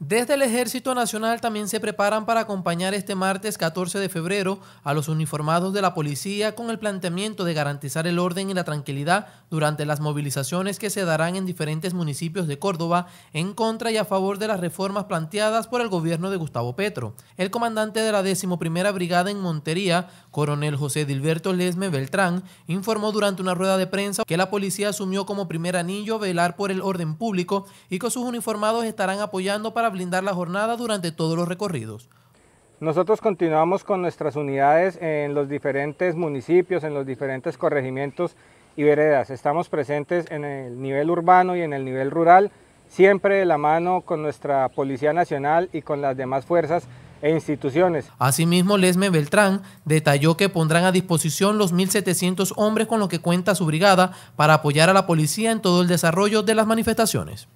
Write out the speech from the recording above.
Desde el Ejército Nacional también se preparan para acompañar este martes 14 de febrero a los uniformados de la policía con el planteamiento de garantizar el orden y la tranquilidad durante las movilizaciones que se darán en diferentes municipios de Córdoba en contra y a favor de las reformas planteadas por el gobierno de Gustavo Petro. El comandante de la 11 Brigada en Montería, coronel José Dilberto Lesme Beltrán, informó durante una rueda de prensa que la policía asumió como primer anillo velar por el orden público y que sus uniformados estarán apoyando para blindar la jornada durante todos los recorridos. Nosotros continuamos con nuestras unidades en los diferentes municipios, en los diferentes corregimientos y veredas. Estamos presentes en el nivel urbano y en el nivel rural, siempre de la mano con nuestra Policía Nacional y con las demás fuerzas e instituciones. Asimismo, Lesme Beltrán detalló que pondrán a disposición los 1.700 hombres con los que cuenta su brigada para apoyar a la policía en todo el desarrollo de las manifestaciones.